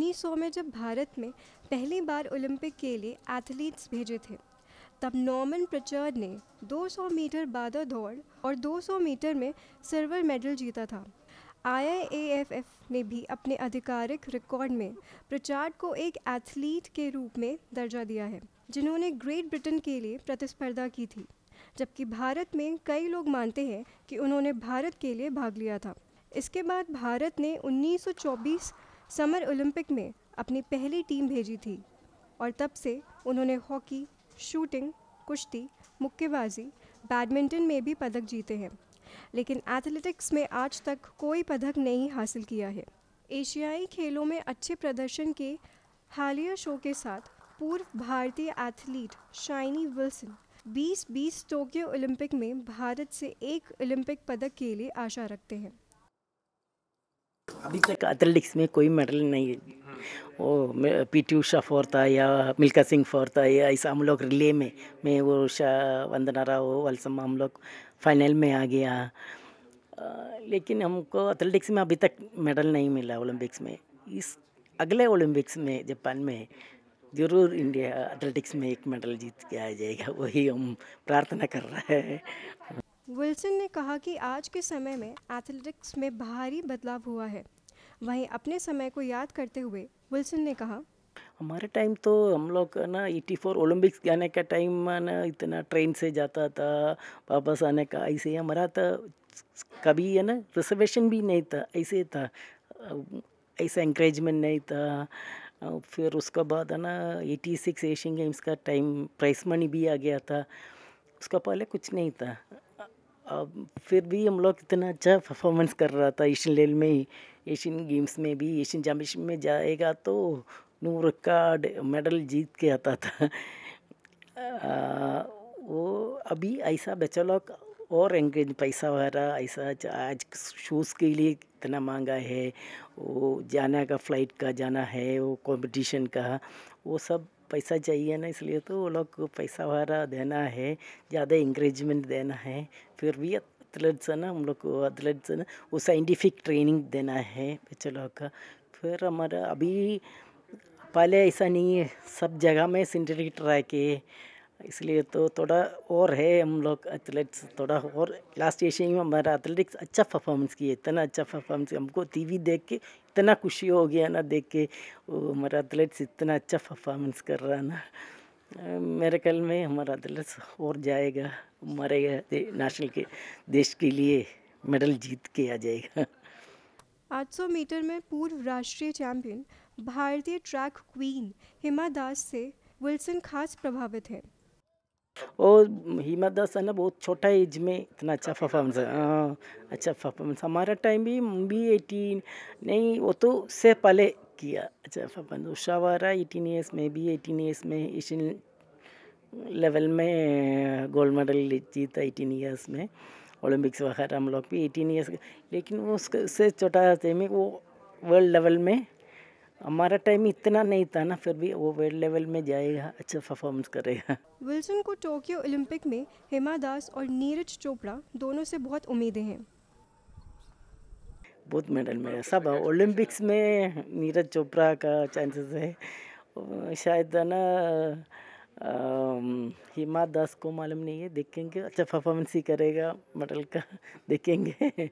1900 में जब भारत में पहली बार ओलंपिक के लिए एथलीट्स भेजे थे तब नॉर्मन प्रचर्ड ने 200 मीटर बाधा दौड़ और 200 मीटर में सिल्वर मेडल जीता था आई ने भी अपने आधिकारिक रिकॉर्ड में प्रचार्ड को एक एथलीट के रूप में दर्जा दिया है जिन्होंने ग्रेट ब्रिटेन के लिए प्रतिस्पर्धा की थी जबकि भारत में कई लोग मानते हैं कि उन्होंने भारत के लिए भाग लिया था इसके बाद भारत ने 1924 समर ओलंपिक में अपनी पहली टीम भेजी थी और तब से उन्होंने हॉकी शूटिंग कुश्ती मुक्केबाजी बैडमिंटन में भी पदक जीते हैं लेकिन एथलेटिक्स में आज तक कोई पदक नहीं हासिल किया है एशियाई खेलों में अच्छे प्रदर्शन के हालिया शो के साथ पूर्व भारतीय athlete Shiny Wilson 2020 Tokyo Olympic में भारत से एक ओलंपिक पदक के लिए आशा रखते हैं अभी तक एथलेटिक्स में कोई मेडल नहीं है वो पी टी उषा फोर था या मिल्का सिंह फोर था या ऐसा हम लोग रिले में मैं वो उषा वंदना राव वलसम हम लोग फाइनल में आ गया लेकिन हमको एथलेटिक्स में अभी तक मेडल नहीं मिला ओलंपिक्स में इस अगले ओलंपिक्स में जापान में ज़रूर इंडिया एथलेटिक्स में एक मेडल जीत के आ जाएगा वही हम प्रार्थना कर रहे हैं विल्सन ने कहा कि आज के समय में एथलेटिक्स में भारी बदलाव हुआ है वहीं अपने समय को याद करते हुए विल्सन ने कहा हमारे टाइम तो हम लोग ना एटी फोर ओलम्पिक्स जाने का टाइम ना इतना ट्रेन से जाता था वापस आने का ऐसे हमारा तो कभी है ना रिजर्वेशन भी नहीं था ऐसे था ऐसा इंक्रेजमेंट नहीं था फिर उसके बाद है ना एटी सिक्स एशियन गेम्स का टाइम प्राइस मनी भी आ गया था उसका पहले कुछ नहीं था अब फिर भी हम लोग इतना अच्छा परफॉर्मेंस कर रहा था एशियन लेवल में ही एशियन गेम्स में भी एशियन चैम्पियनशिप में जाएगा तो नूर का मेडल जीत के आता था आ, वो अभी ऐसा बेचा लोग और एंगेज पैसा वगैरह ऐसा अच्छा, आज शूज़ के लिए इतना महंगा है वो जाना का फ्लाइट का जाना है वो कंपटीशन का वो सब पैसा चाहिए ना इसलिए तो वो लोग को पैसा वगैरह देना है ज़्यादा इंक्रेजमेंट देना है फिर भी एथलेट्स है ना हम लोग को एथलेट्स है ना वो साइंटिफिक ट्रेनिंग देना है बच्चे लोग का फिर हमारा अभी पहले ऐसा नहीं है सब जगह में सिंथेटिक ट्रैक है इसलिए तो थोड़ा और है हम लोग एथलेट्स थोड़ा और लास्ट एशिया में हमारा एथलेटिक्स अच्छा परफॉर्मेंस किया इतना अच्छा परफॉर्मेंस हमको टीवी देख के इतना खुशी हो गया ना देख के वो हमारा एथलेट्स इतना अच्छा परफॉर्मेंस कर रहा है ना मेरे ख्याल में हमारा एथलेट्स और जाएगा हमारे नेशनल के देश के लिए मेडल जीत के आ जाएगा 800 मीटर में पूर्व राष्ट्रीय चैंपियन भारतीय ट्रैक क्वीन हिमा दास से विल्सन खास प्रभावित हैं और हिमा दास है ना बहुत छोटा एज में इतना अच्छा परफॉर्मेंस है हाँ, अच्छा परफॉर्मेंस हमारा टाइम भी भी एटीन नहीं वो तो से पहले किया अच्छा परफॉर्मेंस उषा वारा एटीन ईयर्स में भी एटीन ईयर्स में एशियन लेवल में गोल्ड मेडल जीता एटीन ईयर्स में ओलंपिक्स वगैरह हम लोग भी एटीन ईयर्स लेकिन वो उससे छोटा टाइम में वो वर्ल्ड लेवल में हमारा टाइम इतना नहीं था ना फिर भी वो वर्ल्ड लेवल में जाएगा अच्छा परफॉर्मेंस करेगा विल्सन को टोक्यो ओलंपिक में हेमा दास और नीरज चोपड़ा दोनों से बहुत उम्मीदें हैं बहुत मेडल मिले सब ओलंपिक्स में नीरज चोपड़ा का चांसेस है शायद ना हिमा दास को मालूम नहीं है देखेंगे अच्छा परफॉर्मेंस ही करेगा मेडल का देखेंगे